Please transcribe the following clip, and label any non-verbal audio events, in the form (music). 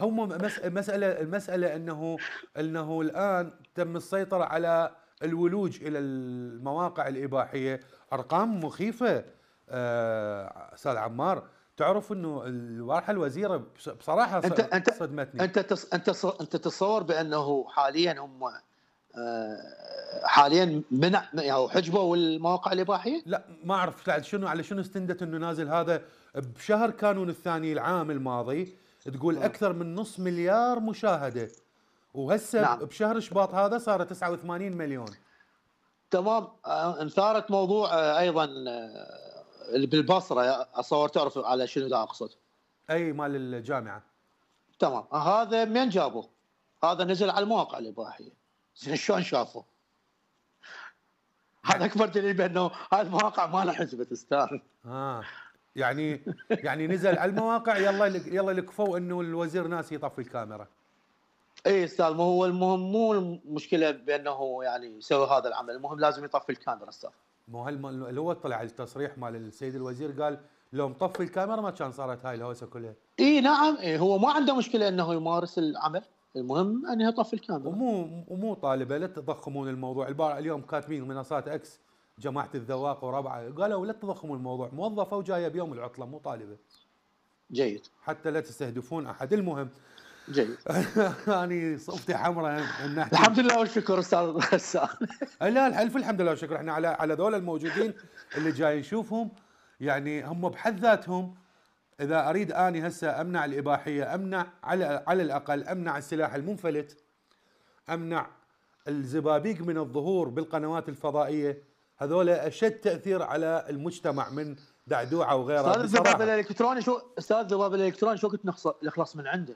هم مسألة المسألة أنه أنه الآن تم السيطرة على الولوج إلى المواقع الإباحية أرقام مخيفة آه، أستاذ عمار تعرف انه الواحه الوزيره بصراحه انت انت صدمتني انت انت انت تتصور بانه حاليا هم آه، حاليا منع او يعني حجبوا المواقع الاباحيه؟ لا ما اعرف شنو على شنو استندت انه نازل هذا بشهر كانون الثاني العام الماضي تقول اكثر من نص مليار مشاهده وهسه نعم. بشهر شباط هذا صار 89 مليون تمام آه، انثارت موضوع آه، ايضا آه، بالبصره اصور تعرف على شنو اقصد اي مال الجامعه تمام هذا من جابه هذا نزل على المواقع الاباحيه شلون شافه هذا نعم. اكبر دليل بانه هاي المواقع ما لها حسبه استاذ اه يعني يعني نزل على المواقع يلا يلا لكفوا انه الوزير ناسي يطفي الكاميرا اي استاذ ما هو المهم مو المشكله بانه يعني يسوي هذا العمل المهم لازم يطفي الكاميرا استاذ مو هل اللي هو طلع التصريح مال السيد الوزير قال لو مطفي الكاميرا ما كان صارت هاي الهوسه كلها اي نعم اي هو ما عنده مشكله انه يمارس العمل المهم انه يطفي الكاميرا ومو ومو طالبه لا تضخمون الموضوع البارع اليوم كاتبين منصات اكس جماعه الذواق وربعه قالوا لا تضخموا الموضوع موظفه وجايه بيوم العطله مو طالبه جيد حتى لا تستهدفون احد المهم جيد (laughs) انا صفتي حمراء الحمد لله والشكر استاذ غسان لا الحلف الحمد لله والشكر احنا على على ذول الموجودين اللي جاي نشوفهم يعني هم بحد ذاتهم اذا اريد اني هسه امنع الاباحيه امنع على على الاقل امنع السلاح المنفلت امنع الزبابيك من الظهور بالقنوات الفضائيه هذول اشد تاثير على المجتمع من دعدوعه وغيره استاذ الذباب الالكتروني شو استاذ الذباب الالكتروني شو كنت نخلص من عنده